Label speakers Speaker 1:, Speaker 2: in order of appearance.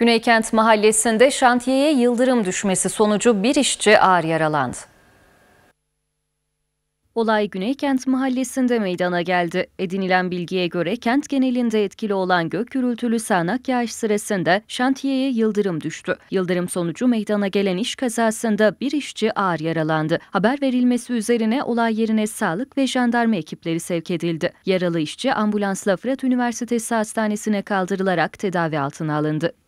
Speaker 1: Güneykent mahallesinde şantiyeye yıldırım düşmesi sonucu bir işçi ağır yaralandı.
Speaker 2: Olay Güneykent mahallesinde meydana geldi. Edinilen bilgiye göre kent genelinde etkili olan gök gürültülü sağanak yağış sırasında şantiyeye yıldırım düştü. Yıldırım sonucu meydana gelen iş kazasında bir işçi ağır yaralandı. Haber verilmesi üzerine olay yerine sağlık ve jandarma ekipleri sevk edildi. Yaralı işçi ambulansla Fırat Üniversitesi Hastanesi'ne kaldırılarak tedavi altına alındı.